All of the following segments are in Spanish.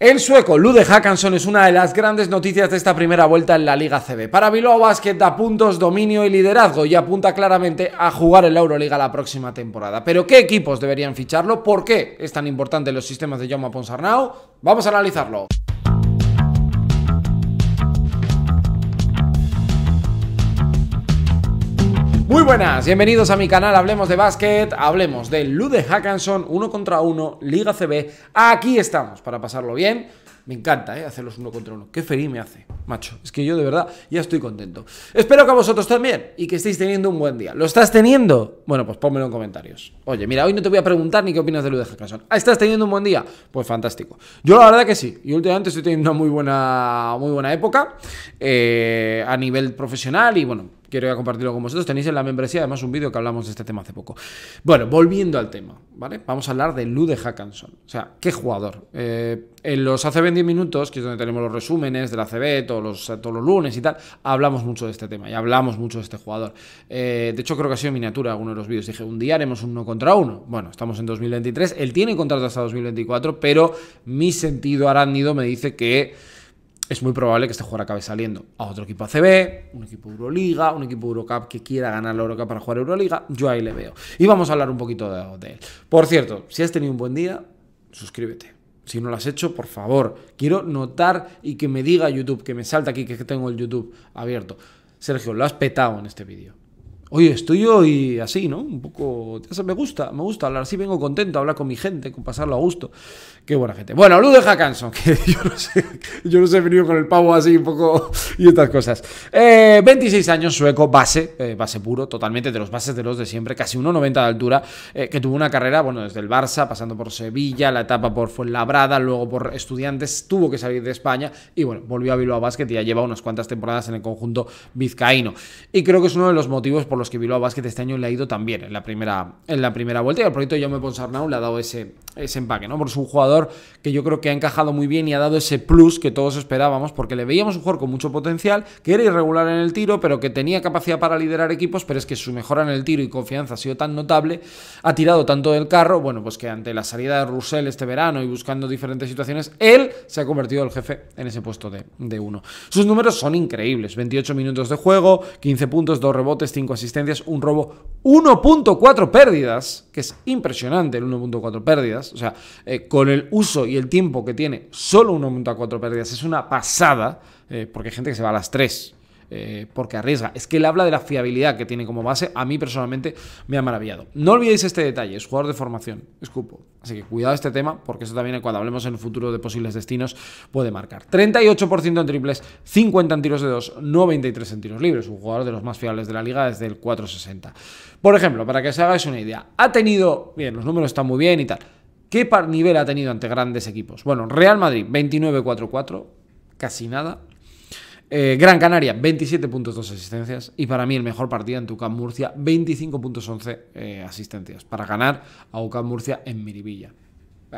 El sueco Lude Hackanson es una de las grandes noticias de esta primera vuelta en la Liga CB. Para Bilbao Basket da puntos, dominio y liderazgo y apunta claramente a jugar en la Euroliga la próxima temporada. Pero ¿qué equipos deberían ficharlo? ¿Por qué es tan importante los sistemas de Jaume Ponsarnau? Vamos a analizarlo. Muy buenas, bienvenidos a mi canal Hablemos de Básquet, hablemos de Lude Hackanson, uno contra uno, Liga CB. Aquí estamos para pasarlo bien. Me encanta, eh, Hacerlos uno contra uno. Qué feliz me hace, macho. Es que yo de verdad ya estoy contento. Espero que a vosotros también y que estéis teniendo un buen día. ¿Lo estás teniendo? Bueno, pues pónmelo en comentarios. Oye, mira, hoy no te voy a preguntar ni qué opinas de Lude Hackanson. Ah, ¿Estás teniendo un buen día? Pues fantástico. Yo la verdad que sí. Y últimamente estoy teniendo una muy buena, muy buena época eh, a nivel profesional y bueno, Quiero compartirlo con vosotros. Tenéis en la membresía además un vídeo que hablamos de este tema hace poco. Bueno, volviendo al tema, ¿vale? Vamos a hablar de Lude Hackanson. O sea, qué jugador. Eh, en los ACB en 10 minutos, que es donde tenemos los resúmenes de la ACB todos los, todos los lunes y tal, hablamos mucho de este tema y hablamos mucho de este jugador. Eh, de hecho, creo que ha sido miniatura alguno de los vídeos. Dije, un día haremos uno contra uno. Bueno, estamos en 2023. Él tiene contrato hasta 2024, pero mi sentido arácnido me dice que es muy probable que este jugador acabe saliendo a otro equipo ACB, un equipo Euroliga, un equipo Eurocup que quiera ganar la Eurocup para jugar Euroliga. Yo ahí le veo. Y vamos a hablar un poquito de, de él. Por cierto, si has tenido un buen día, suscríbete. Si no lo has hecho, por favor, quiero notar y que me diga YouTube, que me salta aquí que tengo el YouTube abierto. Sergio, lo has petado en este vídeo. Oye, estoy hoy así, ¿no? Un poco... Me gusta, me gusta hablar así, vengo contento, hablar con mi gente, con pasarlo a gusto. Qué buena gente. Bueno, Ludo de que yo no sé, yo no sé, he venido con el pavo así un poco y estas cosas. 26 eh, años, sueco, base, eh, base puro, totalmente de los bases de los de siempre, casi 1,90 de altura, eh, que tuvo una carrera, bueno, desde el Barça, pasando por Sevilla, la etapa por Fuenlabrada, luego por Estudiantes, tuvo que salir de España y, bueno, volvió a Bilbao Basket y ya lleva unas cuantas temporadas en el conjunto vizcaíno. Y creo que es uno de los motivos por los que a Basket este año le ha ido también en la primera, en la primera vuelta. Y al proyecto de Jaume Ponsarnau le ha dado ese, ese empaque, ¿no? Porque es un jugador que yo creo que ha encajado muy bien y ha dado ese plus que todos esperábamos, porque le veíamos un jugador con mucho potencial, que era irregular en el tiro, pero que tenía capacidad para liderar equipos, pero es que su mejora en el tiro y confianza ha sido tan notable, ha tirado tanto del carro, bueno, pues que ante la salida de Russell este verano y buscando diferentes situaciones, él se ha convertido el jefe en ese puesto de, uno. Sus números son increíbles, 28 minutos de juego, 15 puntos, 2 rebotes, 5 asistentes un robo, 1.4 pérdidas, que es impresionante el 1.4 pérdidas, o sea, eh, con el uso y el tiempo que tiene, solo 1.4 pérdidas es una pasada, eh, porque hay gente que se va a las 3, eh, porque arriesga. Es que él habla de la fiabilidad que tiene como base. A mí personalmente me ha maravillado. No olvidéis este detalle, es jugador de formación, escupo. Así que cuidado este tema, porque eso también cuando hablemos en el futuro de posibles destinos puede marcar. 38% en triples, 50 en tiros de 2, 93 en tiros libres. Un jugador de los más fiables de la liga desde el 460. Por ejemplo, para que os hagáis una idea, ha tenido, bien, los números están muy bien y tal. ¿Qué nivel ha tenido ante grandes equipos? Bueno, Real Madrid 29-4-4, casi nada. Eh, Gran Canaria, 27.2 puntos, asistencias. Y para mí el mejor partido en Tucán Murcia, 25.11 puntos, eh, asistencias. Para ganar a UCAM Murcia en Miribilla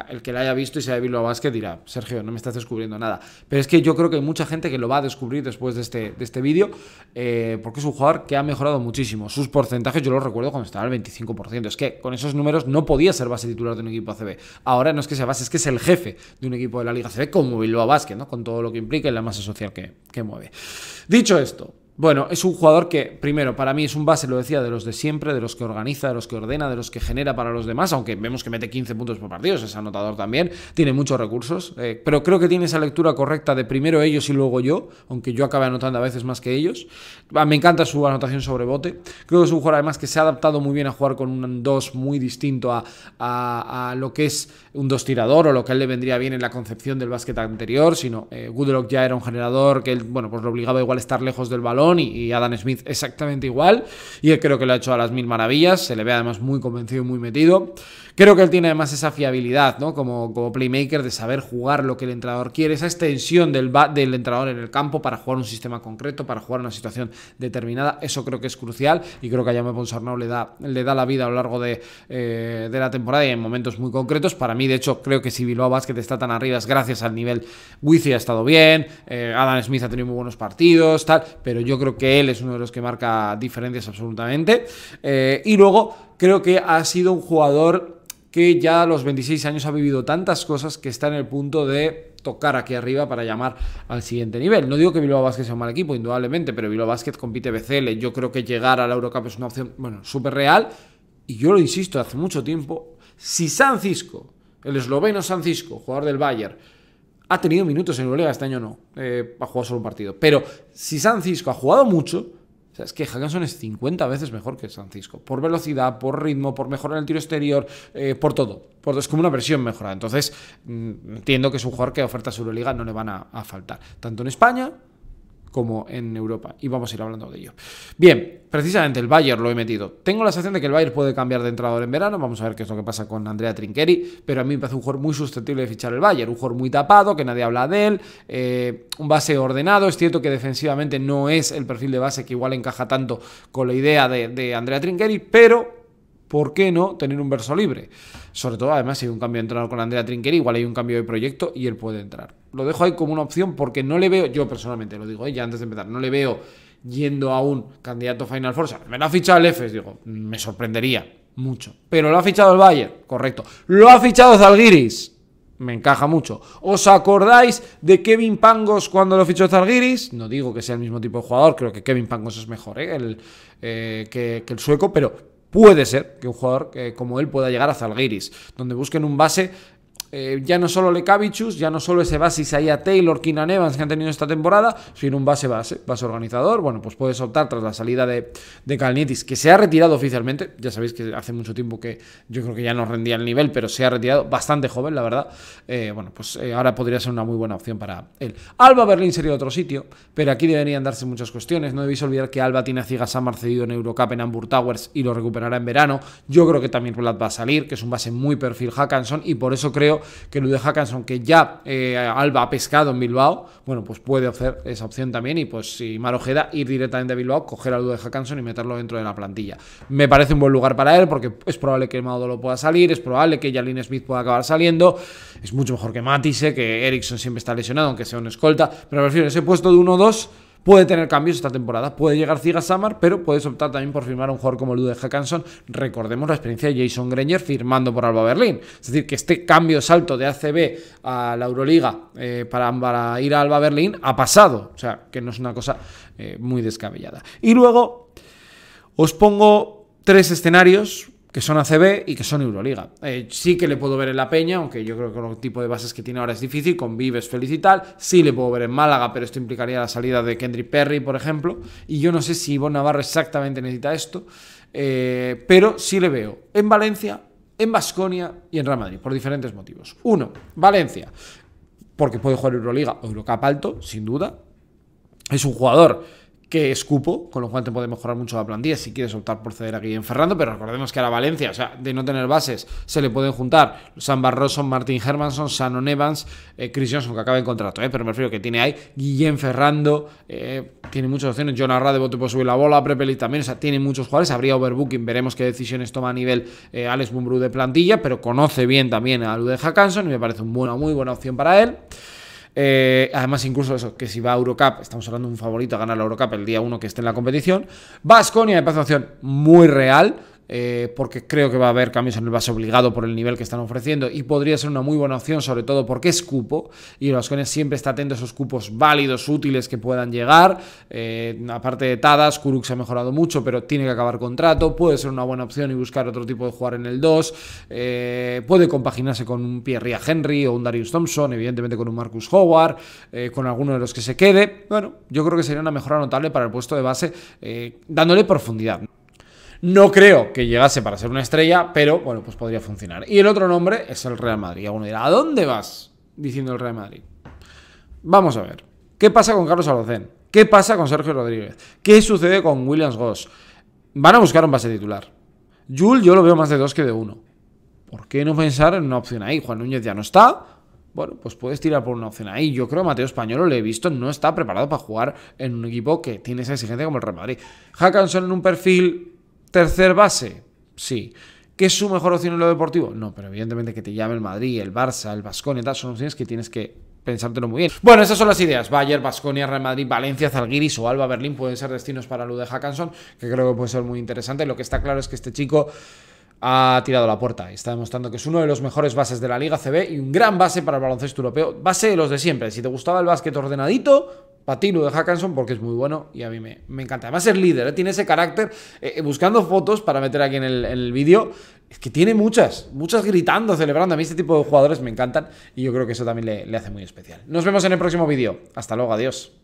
el que la haya visto y sea de Bilbao Basket dirá, Sergio, no me estás descubriendo nada. Pero es que yo creo que hay mucha gente que lo va a descubrir después de este, este vídeo, eh, porque es un jugador que ha mejorado muchísimo. Sus porcentajes, yo los recuerdo cuando estaba al 25%. Es que con esos números no podía ser base titular de un equipo ACB. Ahora no es que sea base, es que es el jefe de un equipo de la Liga ACB como Bilbao Basket, ¿no? con todo lo que implica y la masa social que, que mueve. Dicho esto, bueno, es un jugador que, primero, para mí es un base, lo decía, de los de siempre, de los que organiza, de los que ordena, de los que genera para los demás, aunque vemos que mete 15 puntos por partido, es anotador también, tiene muchos recursos, eh, pero creo que tiene esa lectura correcta de primero ellos y luego yo, aunque yo acabe anotando a veces más que ellos. Ah, me encanta su anotación sobre bote, creo que es un jugador además que se ha adaptado muy bien a jugar con un 2 muy distinto a, lo que es un 2 tirador o lo que a él le vendría bien en la concepción del básquet anterior, sino eh, Goodlock ya era un generador que bueno, pues lo obligaba igual a estar lejos del balón, y, Adam Smith exactamente igual. Y creo que lo ha hecho a las mil maravillas. Se le ve además muy convencido y muy metido. Creo que él tiene además esa fiabilidad, ¿no? Como, como playmaker de saber jugar lo que el entrenador quiere, esa extensión del, del entrenador en el campo para jugar un sistema concreto, para jugar una situación determinada. Eso creo que es crucial y creo que a Ponsarnau le da, le da la vida a lo largo eh, de, la temporada y en momentos muy concretos. Para mí, de hecho, creo que si Bilbao Basket está tan arriba gracias al nivel. Wizzy ha estado bien, eh, Adam Smith ha tenido muy buenos partidos, tal, pero yo yo creo que él es uno de los que marca diferencias absolutamente. Eh, y luego creo que ha sido un jugador que ya a los 26 años ha vivido tantas cosas que está en el punto de tocar aquí arriba para llamar al siguiente nivel. No digo que Bilbao Basket sea un mal equipo, indudablemente, pero Bilbao Basket compite BCL. Yo creo que llegar a la Eurocup es una opción, bueno, súper real. Y yo lo insisto, hace mucho tiempo, si San Cisco, el esloveno San Cisco, jugador del Bayern, ha tenido minutos en Euroliga este año, no. Eh, ha jugado solo un partido. Pero si San Cisco ha jugado mucho, es que Haganson es 50 veces mejor que San Cisco. Por velocidad, por ritmo, por en el tiro exterior, eh, por todo. Por, es como una versión mejorada. Entonces, mm, entiendo que es un jugador que ofertas Euroliga no le van a, a faltar. Tanto en España como en Europa. Y vamos a ir hablando de ello. Bien, precisamente el Bayern lo he metido. Tengo la sensación de que el Bayern puede cambiar de entrenador en verano. Vamos a ver qué es lo que pasa con Andrea Trinqueri. Pero a mí me parece un jugador muy susceptible de fichar el Bayern. Un jugador muy tapado, que nadie habla de él. Eh, un base ordenado. Es cierto que defensivamente no es el perfil de base que igual encaja tanto con la idea de, Andrea Trinqueri. Pero ¿por qué no tener un verso libre? Sobre todo, además, si hay un cambio de entrenador con Andrea Trinqueri, igual hay un cambio de proyecto y él puede entrar. Lo dejo ahí como una opción porque no le veo, yo personalmente lo digo, ella eh, ya antes de empezar, no le veo yendo a un candidato Final Force. Me lo ha fichado el EFES, digo, me sorprendería mucho. Pero lo ha fichado el Bayern, correcto. Lo ha fichado Zalgiris. Me encaja mucho. ¿Os acordáis de Kevin Pangos cuando lo fichó Zalgiris? No digo que sea el mismo tipo de jugador, creo que Kevin Pangos es mejor ¿eh? El, eh, que, el sueco, pero puede ser que un jugador eh, como él pueda llegar a Zalgiris, donde busquen un base eh, ya no solo Lecabichus, ya no solo ese ahí a Taylor, Keenan Evans que han tenido esta temporada, sino un base base, base organizador. Bueno, pues puedes optar tras la salida de, de que se ha retirado oficialmente. Ya sabéis que hace mucho tiempo que yo creo que ya no rendía el nivel, pero se ha retirado bastante joven, la verdad. Eh, bueno, pues eh, ahora podría ser una muy buena opción para él. Alba Berlín sería otro sitio, pero aquí deberían darse muchas cuestiones. No debéis olvidar que Alba tiene a Samar cedido en Eurocup en Hamburg Towers y lo recuperará en verano. Yo creo que también Vlad va a salir, que es un base muy perfil Hackanson, y por eso creo que que Lude Hackanson, que ya eh, Alba ha pescado en Bilbao, bueno, pues puede hacer esa opción también. Y pues si Mar ir directamente a Bilbao, coger a Lude Hackanson y meterlo dentro de la plantilla. Me parece un buen lugar para él, porque es probable que modo lo pueda salir, es probable que Jalin Smith pueda acabar saliendo. Es mucho mejor que Matisse, que Ericsson siempre está lesionado, aunque sea un escolta. Pero prefiero ese puesto de 1-2 Puede tener cambios esta temporada, puede llegar Ziga Samar, pero puedes optar también por firmar a un jugador como Ludwig Hackanson. Recordemos la experiencia de Jason Grenger firmando por Alba Berlín. Es decir, que este cambio salto de ACB a la Euroliga eh, para, ir a Alba Berlín ha pasado. O sea, que no es una cosa eh, muy descabellada. Y luego os pongo tres escenarios que son ACB y que son Euroliga. Eh, sí que le puedo ver en La Peña, aunque yo creo que con el tipo de bases que tiene ahora es difícil, con Vives, Feliz y tal. Sí le puedo ver en Málaga, pero esto implicaría la salida de Kendrick Perry, por ejemplo. Y yo no sé si Ivonne Navarra exactamente necesita esto, eh, pero sí le veo en Valencia, en Basconia y en Real Madrid, por diferentes motivos. Uno, Valencia, porque puede jugar Euroliga o Eurocup alto, sin duda. Es un jugador que es cupo, con lo cual te puede mejorar mucho la plantilla si quieres optar por ceder a Guillén Ferrando, pero recordemos que a la Valencia, o sea, de no tener bases, se le pueden juntar San Barroso, Martín Hermanson, Shannon Evans, eh, Chris Johnson, que acaba en contrato, eh, pero me refiero que tiene ahí Guillén Ferrando, eh, tiene muchas opciones, John Arra de puede subir la bola, Prepelit también, o sea, tiene muchos jugadores, habría overbooking, veremos qué decisiones toma a nivel eh, Alex Bumbrú de plantilla, pero conoce bien también a Lude Hakanson y me parece una muy buena opción para él. Eh, además, incluso eso, que si va a Eurocup, estamos hablando de un favorito a ganar la Eurocup el día 1 que esté en la competición. Vasconia de parece muy real. Eh, porque creo que va a haber cambios en el base obligado por el nivel que están ofreciendo y podría ser una muy buena opción, sobre todo porque es cupo y los cones siempre está atento a esos cupos válidos, útiles que puedan llegar. Eh, aparte de Tadas, Kuruk se ha mejorado mucho, pero tiene que acabar contrato. Puede ser una buena opción y buscar otro tipo de jugar en el 2. Eh, puede compaginarse con un Pierre Henry o un Darius Thompson, evidentemente con un Marcus Howard, con alguno de los que se quede. Bueno, yo creo que sería una mejora notable para el puesto de base, dándole profundidad. No creo que llegase para ser una estrella, pero bueno, pues podría funcionar. Y el otro nombre es el Real Madrid. Alguno dirá, ¿a dónde vas? Diciendo el Real Madrid. Vamos a ver. ¿Qué pasa con Carlos Alocen? ¿Qué pasa con Sergio Rodríguez? ¿Qué sucede con Williams Goss? Van a buscar un base titular. Jul yo lo veo más de dos que de uno. ¿Por qué no pensar en una opción ahí? Juan Núñez ya no está, bueno, pues puedes tirar por una opción ahí. Yo creo que Mateo Español, lo he visto, no está preparado para jugar en un equipo que tiene esa exigencia como el Real Madrid. Hackanson en un perfil, Tercer base, sí. ¿Qué es su mejor opción en lo deportivo? No, pero evidentemente que te llame el Madrid, el Barça, el Basconia, tal, son opciones que tienes que pensártelo muy bien. Bueno, esas son las ideas. Bayern, Basconia, Real Madrid, Valencia, Zalguiris o Alba Berlín pueden ser destinos para de Hackanson, que creo que puede ser muy interesante. Lo que está claro es que este chico ha tirado la puerta. y Está demostrando que es uno de los mejores bases de la Liga CB y un gran base para el baloncesto europeo. Base de los de siempre. Si te gustaba el básquet ordenadito, patino de Hackanson porque es muy bueno y a mí me, encanta. Además es líder, ¿eh? tiene ese carácter. Eh, eh, buscando fotos para meter aquí en el, el vídeo, es que tiene muchas, muchas gritando, celebrando. A mí este tipo de jugadores me encantan y yo creo que eso también le, le hace muy especial. Nos vemos en el próximo vídeo. Hasta luego, adiós.